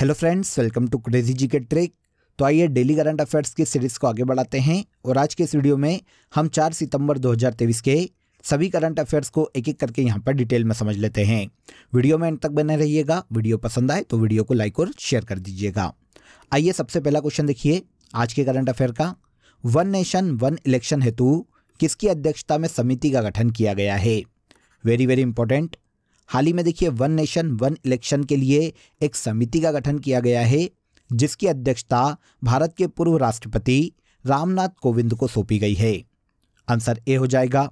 hello friends welcome to crazy G K trick तो आइए daily current affairs की सीरीज़ को आगे बढ़ाते हैं और आज के इस वीडियो में हम 4 सितंबर 2023 के सभी करंट अफेयर्स को एक एक करके यहाँ पर डिटेल में समझ लेते हैं वीडियो में अंत तक बने रहिएगा वीडियो पसंद आए तो वीडियो को लाइक और शेयर कर दीजिएगा आइए सबसे पहला क्वेश्चन देखिए आज के करंट अफेयर का वन नेशन वन इलेक्शन हेतु किसकी अध्यक्षता में समिति का गठन किया गया है वेरी वेरी इंपॉर्टेंट हाल ही में देखिए वन नेशन वन इलेक्शन के लिए एक समिति का गठन किया गया है जिसकी अध्यक्षता भारत के पूर्व राष्ट्रपति रामनाथ कोविंद को सौंपी गई है आंसर ए हो जाएगा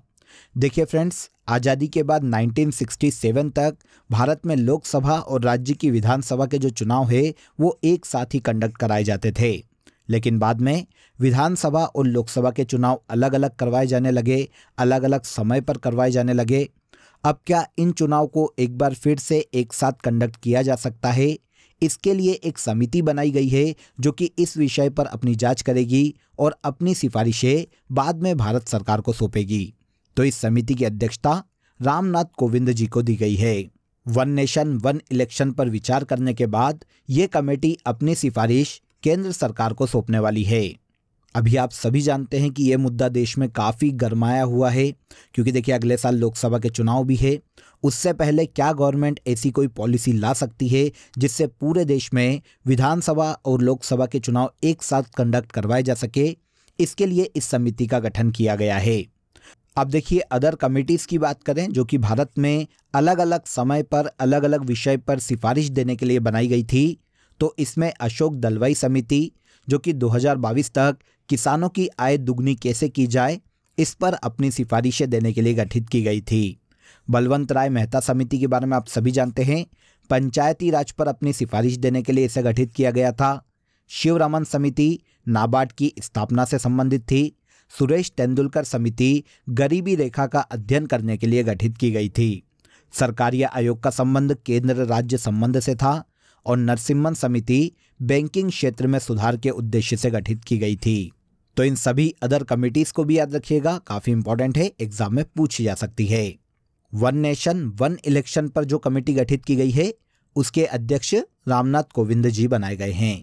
देखिए फ्रेंड्स आज़ादी के बाद 1967 तक भारत में लोकसभा और राज्य की विधानसभा के जो चुनाव है वो एक साथ ही कंडक्ट कराए जाते थे लेकिन बाद में विधानसभा और लोकसभा के चुनाव अलग अलग करवाए जाने लगे अलग अलग समय पर करवाए जाने लगे अब क्या इन चुनाव को एक बार फिर से एक साथ कंडक्ट किया जा सकता है इसके लिए एक समिति बनाई गई है जो कि इस विषय पर अपनी जांच करेगी और अपनी सिफारिशें बाद में भारत सरकार को सौंपेगी तो इस समिति की अध्यक्षता रामनाथ कोविंद जी को दी गई है वन नेशन वन इलेक्शन पर विचार करने के बाद ये कमेटी अपनी सिफारिश केंद्र सरकार को सौंपने वाली है अभी आप सभी जानते हैं कि ये मुद्दा देश में काफ़ी गरमाया हुआ है क्योंकि देखिए अगले साल लोकसभा के चुनाव भी है उससे पहले क्या गवर्नमेंट ऐसी कोई पॉलिसी ला सकती है जिससे पूरे देश में विधानसभा और लोकसभा के चुनाव एक साथ कंडक्ट करवाए जा सके इसके लिए इस समिति का गठन किया गया है अब देखिए अदर कमिटीज़ की बात करें जो कि भारत में अलग अलग समय पर अलग अलग विषय पर सिफारिश देने के लिए बनाई गई थी तो इसमें अशोक दलवाई समिति जो कि 2022 तक किसानों की आय दुगनी कैसे की जाए इस पर अपनी सिफारिशें देने के लिए गठित की गई थी बलवंत राय मेहता समिति के बारे में आप सभी जानते हैं पंचायती राज पर अपनी सिफारिश देने के लिए इसे गठित किया गया था रमन समिति नाबार्ड की स्थापना से संबंधित थी सुरेश तेंदुलकर समिति गरीबी रेखा का अध्ययन करने के लिए गठित की गई थी सरकारी आयोग का संबंध केंद्र राज्य संबंध से था और नरसिम्हन समिति बैंकिंग क्षेत्र में सुधार के उद्देश्य से गठित की गई थी तो इन सभी अदर कमिटीज को भी याद रखिएगा काफी इंपॉर्टेंट है एग्जाम में पूछी जा सकती है वन नेशन वन इलेक्शन पर जो कमेटी गठित की गई है उसके अध्यक्ष रामनाथ कोविंद जी बनाए गए हैं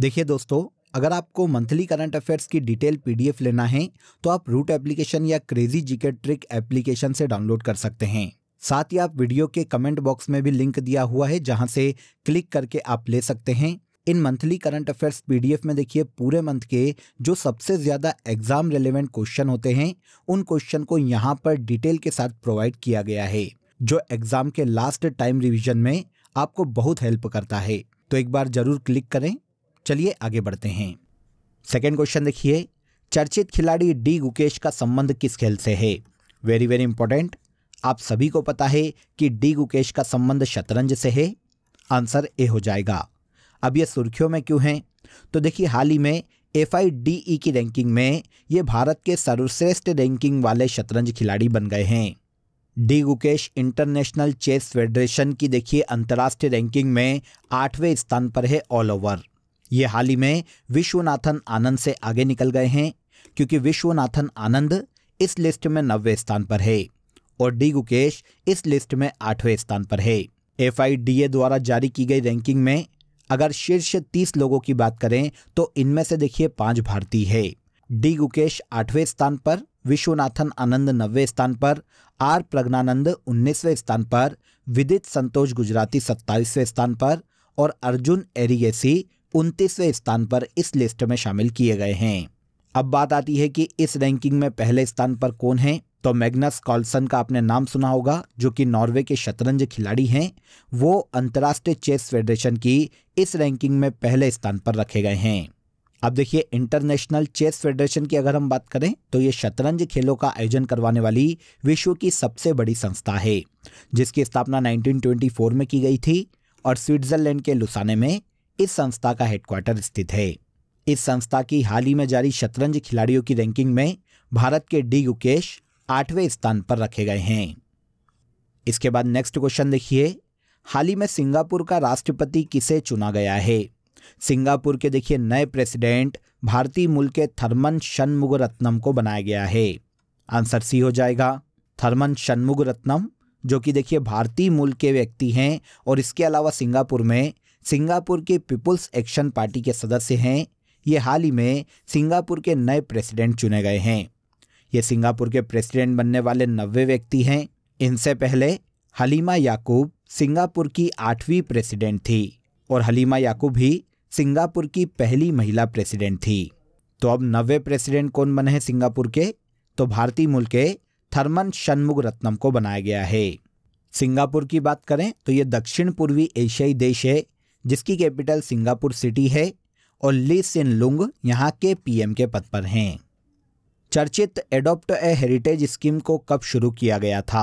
देखिए दोस्तों अगर आपको मंथली करंट अफेयर्स की डिटेल पीडीएफ लेना है तो आप रूट एप्लीकेशन या क्रेजी जीके ट्रिक एप्लीकेशन से डाउनलोड कर सकते हैं साथ ही आप वीडियो के कमेंट बॉक्स में भी लिंक दिया हुआ है जहां से क्लिक करके आप ले सकते हैं इन मंथली करंट अफेयर्स पीडीएफ में देखिए पूरे मंथ के जो सबसे ज़्यादा एग्जाम रेलेवेंट क्वेश्चन होते हैं उन क्वेश्चन को यहाँ पर डिटेल के साथ प्रोवाइड किया गया है जो एग्जाम के लास्ट टाइम रिविजन में आपको बहुत हेल्प करता है तो एक बार जरूर क्लिक करें चलिए आगे बढ़ते हैं सेकेंड क्वेश्चन देखिए चर्चित खिलाड़ी डी गुकेश का संबंध किस खेल से है वेरी वेरी इंपॉर्टेंट आप सभी को पता है कि डी गुकेश का संबंध शतरंज से है आंसर ए हो जाएगा अब ये सुर्खियों में क्यों हैं तो देखिए हाल ही में एफ की रैंकिंग में ये भारत के सर्वश्रेष्ठ रैंकिंग वाले शतरंज खिलाड़ी बन गए हैं D Gukesh international chess federation की देखिए अंतर्राष्ट्रीय रैंकिंग में आठवें स्थान पर है ऑल ओवर ये हाल ही में विश्वनाथन आनंद से आगे निकल गए हैं क्योंकि विश्वनाथन आनंद इस लिस्ट में नब्बे स्थान पर है और डी गुकेश इस लिस्ट में आठवें स्थान पर है एफ द्वारा जारी की गई रैंकिंग में अगर शीर्ष तीस लोगों की बात करें तो इनमें से देखिए पांच भारतीय है डी गुकेश आठवें स्थान पर विश्वनाथन आनंद नब्बे स्थान पर आर प्रज्ञानंद उन्नीसवें स्थान पर विदित संतोष गुजराती सत्ताईसवें स्थान पर और अर्जुन एरिगेसी उनतीसवें स्थान पर इस लिस्ट में शामिल किए गए हैं अब बात आती है कि इस रैंकिंग में पहले स्थान पर कौन है तो मैग्नस कॉल्सन का आपने नाम सुना होगा जो कि नॉर्वे के शतरंज खिलाड़ी हैं वो अंतर्राष्ट्रीय चेस फेडरेशन की इस रैंकिंग में पहले स्थान पर रखे गए हैं अब देखिए इंटरनेशनल चेस फेडरेशन की अगर हम बात करें तो ये शतरंज खेलों का आयोजन करवाने वाली विश्व की सबसे बड़ी संस्था है जिसकी स्थापना 1924 में की गई थी और स्विट्जरलैंड के लुसाने में इस संस्था का हेडक्वार्टर स्थित है इस संस्था की हाल ही में जारी शतरंज खिलाड़ियों की रैंकिंग में भारत के डी गुकेश आठवें स्थान पर रखे गए हैं इसके बाद नेक्स्ट क्वेश्चन देखिए हाल ही में सिंगापुर का राष्ट्रपति किसे चुना गया है सिंगापुर के देखिए नए प्रेसिडेंट भारतीय मूल के थर्मन शनमुग रत्नम को बनाया गया है आंसर सी हो जाएगा थर्मन शनमुग रत्नम जो कि देखिए भारतीय मूल के व्यक्ति हैं और इसके अलावा सिंगापुर में सिंगापुर के पीपुल्स एक्शन पार्टी के सदस्य हैं ये हाल ही में सिंगापुर के नए प्रेसिडेंट चुने गए हैं ये सिंगापुर के प्रेसिडेंट बनने वाले नब्बे व्यक्ति हैं इनसे पहले हलीमा याकूब सिंगापुर की आठवीं प्रेसिडेंट थी और हलीमा याकूब ही सिंगापुर की पहली महिला प्रेसिडेंट थी तो अब नवे प्रेसिडेंट कौन बने हैं सिंगापुर के तो भारतीय मूल के थर्मन शनमुग रत्नम को बनाया गया है सिंगापुर की बात करें तो ये दक्षिण पूर्वी एशियाई देश है जिसकी कैपिटल सिंगापुर सिटी है और ली सिन लुंग यहाँ के पीएम के पद पर हैं चर्चित एडोप्ट ए हेरिटेज स्कीम को कब शुरू किया गया था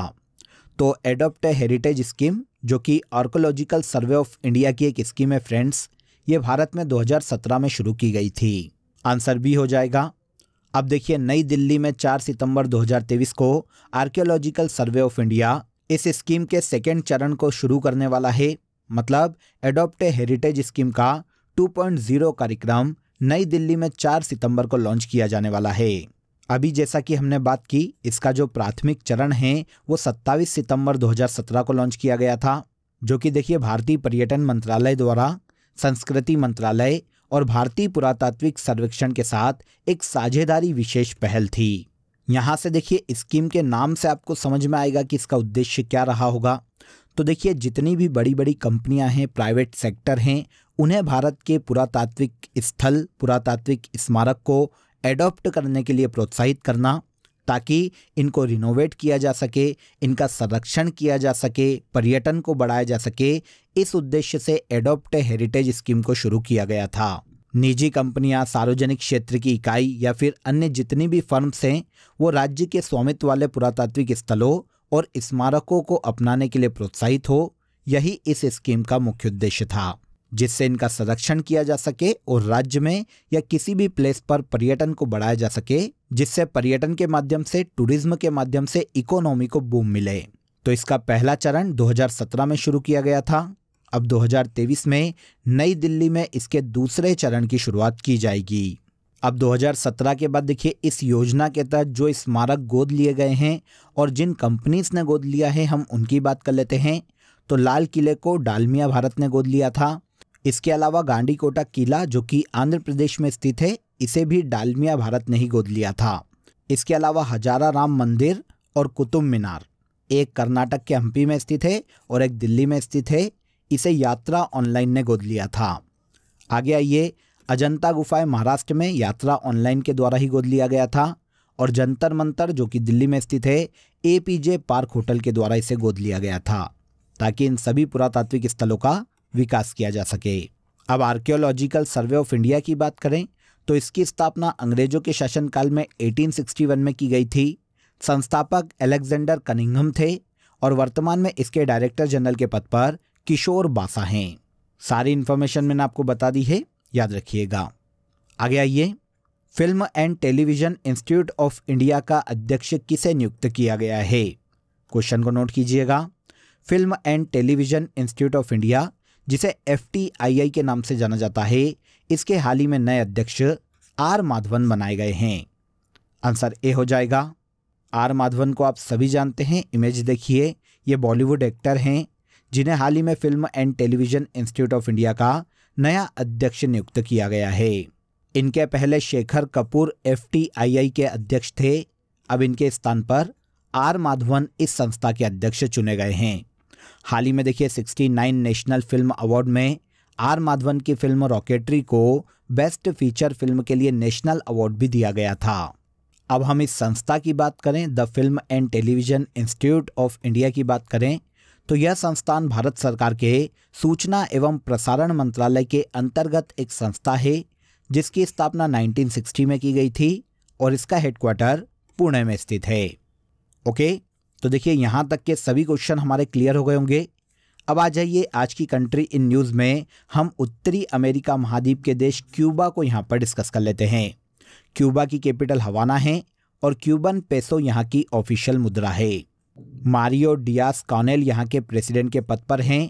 तो एडोप्ट ए हेरिटेज स्कीम जो कि आर्कोलॉजिकल सर्वे ऑफ इंडिया की एक स्कीम है फ्रेंड्स ये भारत में 2017 में शुरू की गई थी आंसर भी हो जाएगा अब देखिए नई दिल्ली में 4 सितंबर 2023 को आर्कियोलॉजिकल सर्वे ऑफ इंडिया इस स्कीम के सेकेंड चरण को शुरू करने वाला है मतलब एडोप्ट हेरिटेज स्कीम का 2.0 कार्यक्रम नई दिल्ली में 4 सितंबर को लॉन्च किया जाने वाला है अभी जैसा कि हमने बात की इसका जो प्राथमिक चरण है वो 27 सितंबर 2017 को लॉन्च किया गया था जो कि देखिए भारतीय पर्यटन मंत्रालय द्वारा संस्कृति मंत्रालय और भारतीय पुरातात्विक सर्वेक्षण के साथ एक साझेदारी विशेष पहल थी यहाँ से देखिए स्कीम के नाम से आपको समझ में आएगा कि इसका उद्देश्य क्या रहा होगा तो देखिए जितनी भी बड़ी बड़ी कंपनियां हैं प्राइवेट सेक्टर हैं उन्हें भारत के पुरातात्विक स्थल पुरातात्विक स्मारक को एडॉप्ट करने के लिए प्रोत्साहित करना ताकि इनको रिनोवेट किया जा सके इनका संरक्षण किया जा सके पर्यटन को बढ़ाया जा सके इस उद्देश्य से एडोप्ट हेरिटेज स्कीम को शुरू किया गया था निजी कंपनियां सार्वजनिक क्षेत्र की इकाई या फिर अन्य जितनी भी फर्म्स हैं वो राज्य के स्वामित्व वाले पुरातात्विक स्थलों और स्मारकों को अपनाने के लिए प्रोत्साहित हो यही इस स्कीम का मुख्य उद्देश्य था जिससे इनका संरक्षण किया जा सके और राज्य में या किसी भी प्लेस पर पर्यटन को बढ़ाया जा सके जिससे पर्यटन के माध्यम से टूरिज्म के माध्यम से इकोनॉमी को बूम मिले तो इसका पहला चरण 2017 में शुरू किया गया था अब 2023 में नई दिल्ली में इसके दूसरे चरण की शुरुआत की जाएगी अब 2017 के बाद देखिए इस योजना के तहत जो स्मारक गोद लिए गए हैं और जिन कंपनीज ने गोद लिया है हम उनकी बात कर लेते हैं तो लाल किले को डालमिया भारत ने गोद लिया था इसके अलावा गांडी कोटा किला जो कि आंध्र प्रदेश में स्थित है इसे भी डालमिया भारत ने ही गोद लिया था इसके अलावा हजारा राम मंदिर और कुतुब मीनार एक कर्नाटक के हम्पी में स्थित है और एक दिल्ली में स्थित है इसे यात्रा ऑनलाइन ने गोद लिया था आगे आइए अजंता गुफाएं महाराष्ट्र में यात्रा ऑनलाइन के द्वारा ही गोद लिया गया था और जंतर मंतर जो कि दिल्ली में स्थित है ए पार्क होटल के द्वारा इसे गोद लिया गया था ताकि इन सभी पुरातात्विक स्थलों का विकास किया जा सके अब आर्कियोलॉजिकल सर्वे ऑफ इंडिया की बात करें तो इसकी स्थापना अंग्रेजों के शासनकाल में 1861 में की गई थी संस्थापक एलेक्जेंडर कनिंगम थे और वर्तमान में इसके डायरेक्टर जनरल के पद पर किशोर बासा हैं सारी इन्फॉर्मेशन मैंने आपको बता दी है याद रखिएगा आगे आइए film and television institute of India का अध्यक्ष किसे नियुक्त किया गया है क्वेश्चन को नोट कीजिएगा film and television institute of India जिसे एफ के नाम से जाना जाता है इसके हाल ही में नए अध्यक्ष आर माधवन बनाए गए हैं आंसर ए हो जाएगा आर माधवन को आप सभी जानते हैं इमेज देखिए ये बॉलीवुड एक्टर हैं जिन्हें हाल ही में film and television institute of India का नया अध्यक्ष नियुक्त किया गया है इनके पहले शेखर कपूर एफ के अध्यक्ष थे अब इनके स्थान पर आर माधवन इस संस्था के अध्यक्ष चुने गए हैं हाल ही में देखिए 69 नेशनल फिल्म अवार्ड में आर माधवन की फिल्म रॉकेटरी को बेस्ट फीचर फिल्म के लिए नेशनल अवार्ड भी दिया गया था अब हम इस संस्था की बात करें the film and television institute of India की बात करें तो यह संस्थान भारत सरकार के सूचना एवं प्रसारण मंत्रालय के अंतर्गत एक संस्था है जिसकी स्थापना 1960 में की गई थी और इसका हेडक्वार्टर पुणे में स्थित है ओके तो देखिए यहाँ तक के सभी क्वेश्चन हमारे क्लियर हो गए होंगे अब आ जाइए आज की कंट्री इन न्यूज़ में हम उत्तरी अमेरिका महाद्वीप के देश क्यूबा को यहाँ पर डिस्कस कर लेते हैं क्यूबा की कैपिटल हवाना है और क्यूबन पेसो यहाँ की ऑफिशियल मुद्रा है मारियो डियास कॉनेल यहाँ के प्रेसिडेंट के पद पर हैं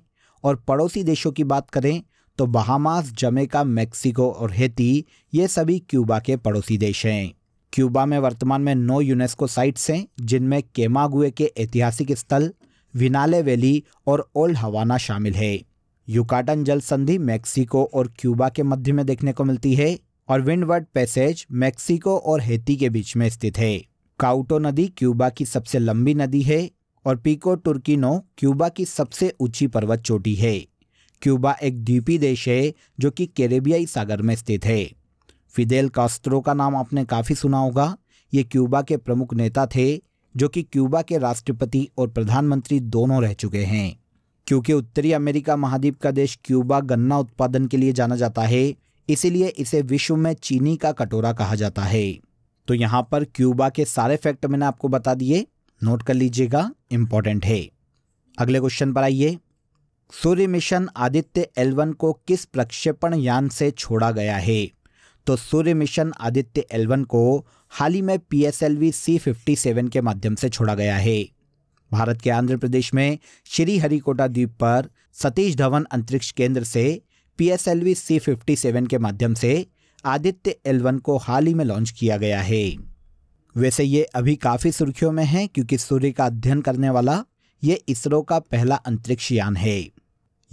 और पड़ोसी देशों की बात करें तो बहामास जमेका मैक्सिको और हेती ये सभी क्यूबा के पड़ोसी देश हैं क्यूबा में वर्तमान में नौ यूनेस्को साइट्स हैं जिनमें केमागुए के ऐतिहासिक स्थल विनाले वैली और ओल्ड हवाना शामिल है युकाटन जल संधि मैक्सिको और क्यूबा के मध्य में देखने को मिलती है और विंडवर्ड पैसेज मैक्सिको और हेती के बीच में स्थित है काउटो नदी क्यूबा की सबसे लंबी नदी है और पीको टुर्किनो क्यूबा की सबसे ऊंची पर्वत चोटी है क्यूबा एक द्वीपी देश है जो कि कैरेबियाई सागर में स्थित है फिदेल कास्त्रो का नाम आपने काफ़ी सुना होगा ये क्यूबा के प्रमुख नेता थे जो कि क्यूबा के राष्ट्रपति और प्रधानमंत्री दोनों रह चुके हैं क्योंकि उत्तरी अमेरिका महाद्वीप का देश क्यूबा गन्ना उत्पादन के लिए जाना जाता है इसीलिए इसे विश्व में चीनी का कटोरा कहा जाता है तो यहाँ पर क्यूबा के सारे फैक्ट मैंने आपको बता दिए नोट कर लीजिएगा इम्पोर्टेंट है अगले क्वेश्चन पर आइए सूर्य मिशन आदित्य एलवन को किस प्रक्षेपण यान से छोड़ा गया है तो सूर्य मिशन आदित्य एलवन को हाल ही में P S L V C fifty seven के माध्यम से छोड़ा गया है भारत के आंध्र प्रदेश में श्रीहरिकोटा द्वीप पर सतीश धवन अंतरिक्ष केंद्र से P S L V C fifty seven के माध्यम से आदित्य एलवन को हाल ही में लॉन्च किया गया है वैसे ये अभी काफ़ी सुर्खियों में है क्योंकि सूर्य का अध्ययन करने वाला ये इसरो का पहला अंतरिक्ष यान है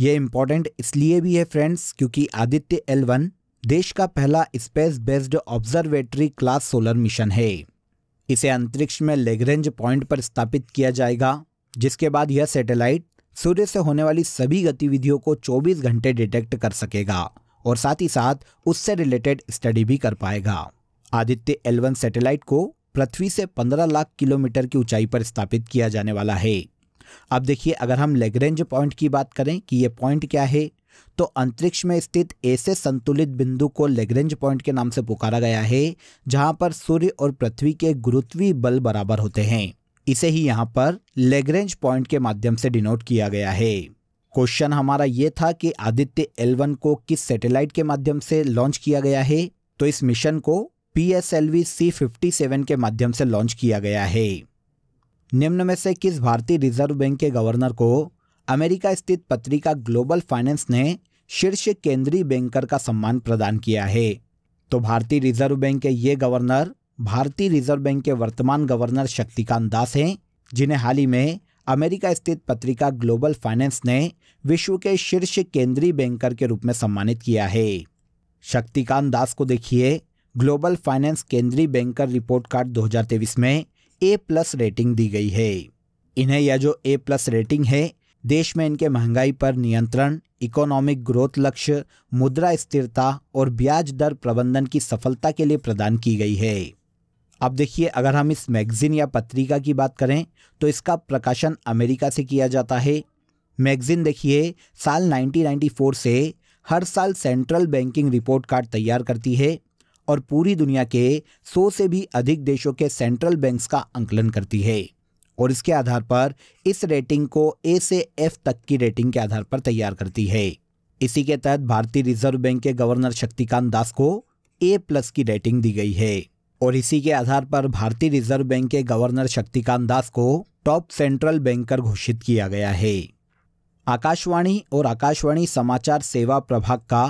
ये इम्पोर्टेंट इसलिए भी है फ्रेंड्स क्योंकि आदित्य एलवन वन देश का पहला space based observatory class solar mission है इसे अंतरिक्ष में लेगरेंज पॉइंट पर स्थापित किया जाएगा जिसके बाद यह सैटेलाइट सूर्य से होने वाली सभी गतिविधियों को 24 घंटे डिटेक्ट कर सकेगा और साथ ही साथ उससे रिलेटेड स्टडी भी कर पाएगा आदित्य एलवन सैटेलाइट को पृथ्वी से 15 लाख किलोमीटर की ऊंचाई पर स्थापित किया जाने वाला है अब देखिए अगर हम लेगरेंज पॉइंट की बात करें कि यह पॉइंट क्या है तो अंतरिक्ष में स्थित ऐसे संतुलित बिंदु को लेग्रेंज पॉइंट के नाम से पुकारा गया है जहां पर सूर्य और पृथ्वी के गुरुत्वीय बल बराबर होते हैं इसे ही यहां पर लेग्रेंज पॉइंट के माध्यम से डिनोट किया गया है क्वेश्चन हमारा ये था कि आदित्य एल को किस सैटेलाइट के माध्यम से लॉन्च किया गया है तो इस मिशन को P S L V C fifty seven के माध्यम से लॉन्च किया गया है निम्न में से किस भारतीय रिजर्व बैंक के गवर्नर को अमेरिका स्थित पत्रिका ग्लोबल फाइनेंस ने शीर्ष केंद्रीय बैंकर का सम्मान प्रदान किया है तो भारतीय रिजर्व बैंक के ये गवर्नर भारतीय रिजर्व बैंक के वर्तमान गवर्नर शक्तिकांत दास हैं जिन्हें हाल ही में अमेरिका स्थित पत्रिका ग्लोबल फाइनेंस ने विश्व के शीर्ष केंद्रीय बैंकर के रूप में सम्मानित किया है शक्तिकांत दास को देखिए ग्लोबल फाइनेंस केंद्रीय बैंकर रिपोर्ट कार्ड 2023 में ए प्लस रेटिंग दी गई है इन्हें यह जो ए प्लस रेटिंग है देश में इनके महंगाई पर नियंत्रण इकोनॉमिक ग्रोथ लक्ष्य मुद्रा स्थिरता और ब्याज दर प्रबंधन की सफलता के लिए प्रदान की गई है अब देखिए अगर हम इस मैगज़ीन या पत्रिका की बात करें तो इसका प्रकाशन अमेरिका से किया जाता है मैगज़ीन देखिए साल 1994 से हर साल सेंट्रल बैंकिंग रिपोर्ट कार्ड तैयार करती है और पूरी दुनिया के 100 से भी अधिक देशों के सेंट्रल बैंक्स का आंकलन करती है और इसके आधार पर इस रेटिंग को ए से एफ तक की रेटिंग के आधार पर तैयार करती है इसी के तहत भारतीय रिजर्व बैंक के गवर्नर शक्तिकांत दास को ए प्लस की रेटिंग दी गई है और इसी के आधार पर भारतीय रिजर्व बैंक के गवर्नर शक्तिकांत दास को टॉप सेंट्रल बैंकर घोषित किया गया है आकाशवाणी और आकाशवाणी समाचार सेवा प्रभाग का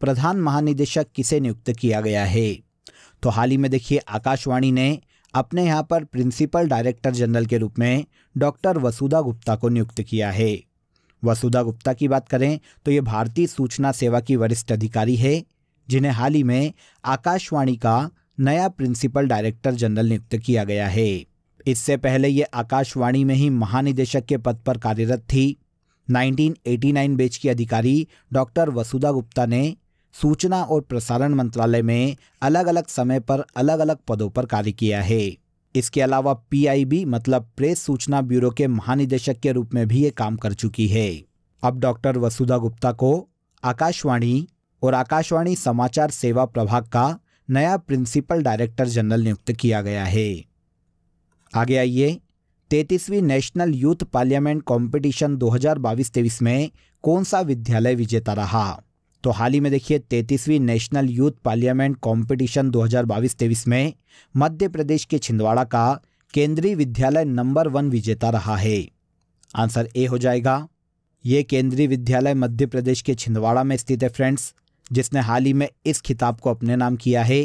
प्रधान महानिदेशक किसे नियुक्त किया गया है तो हाल ही में देखिए आकाशवाणी ने अपने यहाँ पर प्रिंसिपल डायरेक्टर जनरल के रूप में डॉक्टर वसुधा गुप्ता को नियुक्त किया है वसुधा गुप्ता की बात करें तो ये भारतीय सूचना सेवा की वरिष्ठ अधिकारी है जिन्हें हाल ही में आकाशवाणी का नया प्रिंसिपल डायरेक्टर जनरल नियुक्त किया गया है इससे पहले ये आकाशवाणी में ही महानिदेशक के पद पर कार्यरत थी 1989 बेच की अधिकारी डॉक्टर वसुधा गुप्ता ने सूचना और प्रसारण मंत्रालय में अलग अलग समय पर अलग अलग पदों पर कार्य किया है इसके अलावा पीआईबी मतलब प्रेस सूचना ब्यूरो के महानिदेशक के रूप में भी ये काम कर चुकी है अब डॉक्टर वसुधा गुप्ता को आकाशवाणी और आकाशवाणी समाचार सेवा प्रभाग का नया प्रिंसिपल डायरेक्टर जनरल नियुक्त किया गया है आगे आइए तैतीसवीं नेशनल यूथ पार्लियामेंट कंपटीशन 2022-23 में कौन सा विद्यालय विजेता रहा तो हाल ही में देखिए तैतीसवीं नेशनल यूथ पार्लियामेंट कंपटीशन 2022-23 में मध्य प्रदेश के छिंदवाड़ा का केंद्रीय विद्यालय नंबर वन विजेता रहा है आंसर ए हो जाएगा ये केंद्रीय विद्यालय मध्य प्रदेश के छिंदवाड़ा में स्थित है फ्रेंड्स जिसने हाल ही में इस खिताब को अपने नाम किया है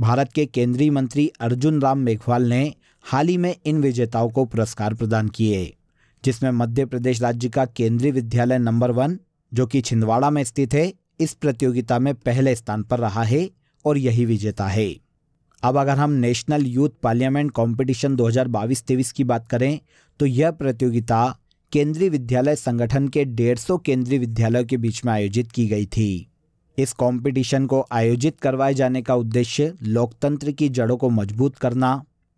भारत के केंद्रीय मंत्री अर्जुन राम मेघवाल ने हाल ही में इन विजेताओं को पुरस्कार प्रदान किए जिसमें मध्य प्रदेश राज्य का केंद्रीय विद्यालय नंबर वन जो कि छिंदवाड़ा में स्थित है इस प्रतियोगिता में पहले स्थान पर रहा है और यही विजेता है अब अगर हम नेशनल यूथ पार्लियामेंट कंपटीशन 2022-23 की बात करें तो यह प्रतियोगिता केंद्रीय विद्यालय संगठन के 150 केंद्रीय विद्यालयों के बीच में आयोजित की गई थी इस कंपटीशन को आयोजित करवाए जाने का उद्देश्य लोकतंत्र की जड़ों को मजबूत करना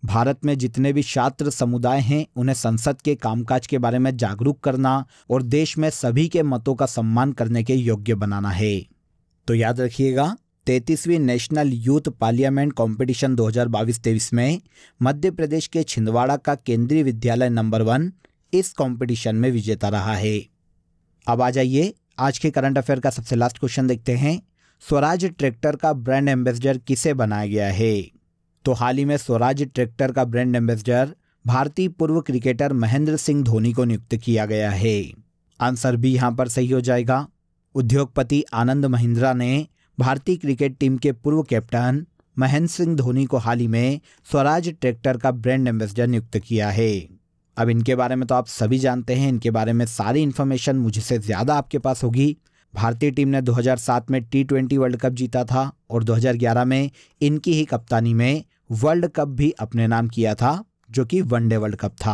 भारत में जितने भी छात्र समुदाय हैं उन्हें संसद के कामकाज के बारे में जागरूक करना और देश में सभी के मतों का सम्मान करने के योग्य बनाना है तो याद रखिएगा तैतीसवीं नेशनल यूथ पार्लियामेंट कंपटीशन 2022-23 में मध्य प्रदेश के छिंदवाड़ा का केंद्रीय विद्यालय नंबर वन इस कंपटीशन में विजेता रहा है अब आ जाइए आज के करंट अफेयर का सबसे लास्ट क्वेश्चन देखते हैं स्वराज ट्रैक्टर का ब्रांड एम्बेसडर किसे बनाया गया है तो हाल ही में स्वराज ट्रैक्टर का ब्रांड एम्बेसडर भारतीय पूर्व क्रिकेटर महेंद्र सिंह धोनी को नियुक्त किया गया है आंसर भी यहाँ पर सही हो जाएगा उद्योगपति आनंद महिंद्रा ने भारतीय क्रिकेट टीम के पूर्व कैप्टन महेंद्र सिंह धोनी को हाल ही में स्वराज ट्रैक्टर का ब्रांड एम्बेसडर नियुक्त किया है अब इनके बारे में तो आप सभी जानते हैं इनके बारे में सारी इन्फॉर्मेशन मुझसे ज़्यादा आपके पास होगी भारतीय टीम ने 2007 में टी ट्वेंटी वर्ल्ड कप जीता था और 2011 में इनकी ही कप्तानी में वर्ल्ड कप भी अपने नाम किया था जो कि वनडे वर्ल्ड कप था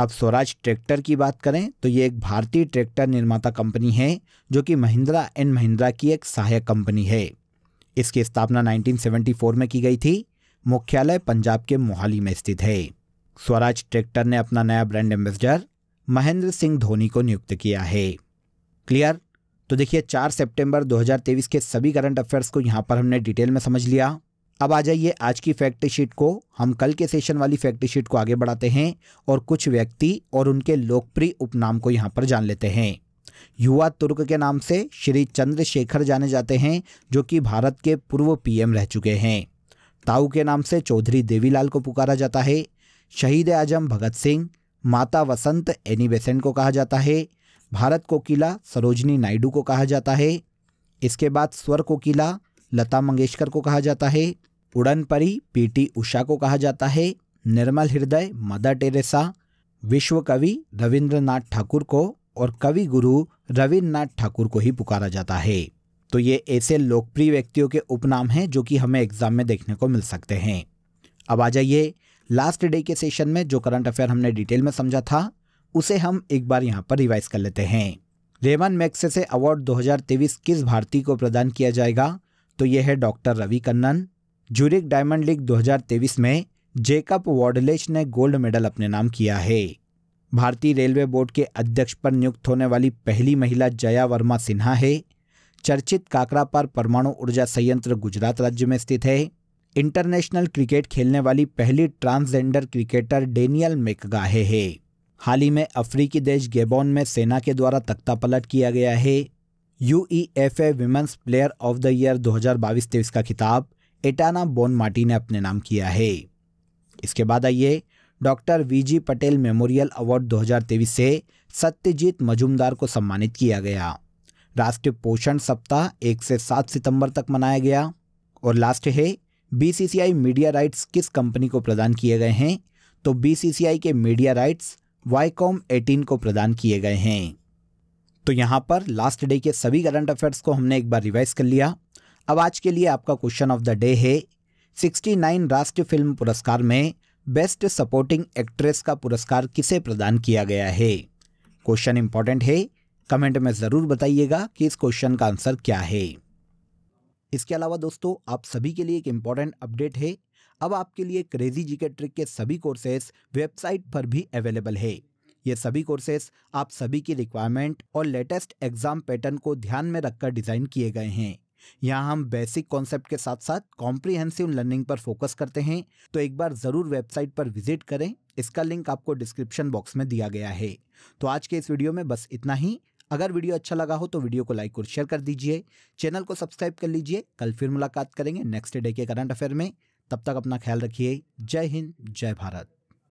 अब स्वराज ट्रैक्टर की बात करें तो ये एक भारतीय ट्रैक्टर निर्माता कंपनी है जो कि महिंद्रा एंड महिंद्रा की एक सहायक कंपनी है इसकी स्थापना 1974 में की गई थी मुख्यालय पंजाब के मोहाली में स्थित है स्वराज ट्रैक्टर ने अपना नया ब्रांड एम्बेसडर महेंद्र सिंह धोनी को नियुक्त किया है क्लियर तो देखिए 4 सितंबर 2023 के सभी करंट अफेयर्स को यहाँ पर हमने डिटेल में समझ लिया अब आ जाइए आज की फैक्ट शीट को हम कल के सेशन वाली फैक्ट शीट को आगे बढ़ाते हैं और कुछ व्यक्ति और उनके लोकप्रिय उपनाम को यहाँ पर जान लेते हैं युवा तुर्क के नाम से श्री चंद्रशेखर जाने जाते हैं जो कि भारत के पूर्व पीएम रह चुके हैं ताऊ के नाम से चौधरी देवीलाल को पुकारा जाता है शहीद आजम भगत सिंह माता वसंत एनी बेसेंट को कहा जाता है भारत कोकिला सरोजनी नायडू को कहा जाता है इसके बाद स्वर कोकिला लता मंगेशकर को कहा जाता है परी पीटी उषा को कहा जाता है निर्मल हृदय मदर टेरेसा विश्व कवि रविंद्रनाथ ठाकुर को और कवि गुरु रविन्द्रनाथ ठाकुर को ही पुकारा जाता है तो ये ऐसे लोकप्रिय व्यक्तियों के उपनाम हैं जो कि हमें एग्जाम में देखने को मिल सकते हैं अब आ जाइए लास्ट डे के सेशन में जो करंट अफेयर हमने डिटेल में समझा था उसे हम एक बार यहाँ पर रिवाइज कर लेते हैं रेमन से अवार्ड 2023 किस भारती को प्रदान किया जाएगा तो यह है doctor Ravi Kannan Zurich Diamond League 2023 में जेकब वॉडलेच ने गोल्ड मेडल अपने नाम किया है भारतीय रेलवे बोर्ड के अध्यक्ष पर नियुक्त होने वाली पहली महिला जया वर्मा सिन्हा है चर्चित काकरापार परमाणु ऊर्जा संयंत्र गुजरात राज्य में स्थित है इंटरनेशनल क्रिकेट खेलने वाली पहली ट्रांसजेंडर क्रिकेटर डेनियल मेकगाहे है हाल ही में अफ्रीकी देश गेबोन में सेना के द्वारा तख्तापलट किया गया है UEFA women's player of the year दो हजार का खिताब एटाना बोन मार्टी ने अपने नाम किया है इसके बाद आइए doctor VG Patel memorial award 2023 से सत्यजीत मजुमदार को सम्मानित किया गया राष्ट्रीय पोषण सप्ताह एक से सात सितंबर तक मनाया गया और लास्ट है बीसीसीआई मीडिया राइट्स किस कंपनी को प्रदान किए गए हैं तो बीसीसीआई के मीडिया राइट्स वाईकॉम एटीन को प्रदान किए गए हैं तो यहाँ पर लास्ट डे के सभी करंट अफेयर्स को हमने एक बार रिवाइज कर लिया अब आज के लिए आपका क्वेश्चन ऑफ द डे है 69 राष्ट्रीय फिल्म पुरस्कार में बेस्ट सपोर्टिंग एक्ट्रेस का पुरस्कार किसे प्रदान किया गया है क्वेश्चन इंपॉर्टेंट है कमेंट में ज़रूर बताइएगा कि इस क्वेश्चन का आंसर क्या है इसके अलावा दोस्तों आप सभी के लिए एक इम्पॉर्टेंट अपडेट है अब आपके लिए क्रेजी जीके ट्रिक के सभी कोर्सेस वेबसाइट पर भी अवेलेबल है ये सभी कोर्सेस आप सभी की रिक्वायरमेंट और लेटेस्ट एग्जाम पैटर्न को ध्यान में रखकर डिज़ाइन किए गए हैं यहाँ हम बेसिक कॉन्सेप्ट के साथ साथ कॉम्प्रिहेंसिव लर्निंग पर फोकस करते हैं तो एक बार ज़रूर वेबसाइट पर विजिट करें इसका लिंक आपको डिस्क्रिप्शन बॉक्स में दिया गया है तो आज के इस वीडियो में बस इतना ही अगर वीडियो अच्छा लगा हो तो वीडियो को लाइक और शेयर कर दीजिए चैनल को सब्सक्राइब कर लीजिए कल फिर मुलाकात करेंगे नेक्स्ट डे के करंट अफेयर में तब तक अपना ख्याल रखिए जय हिंद जय भारत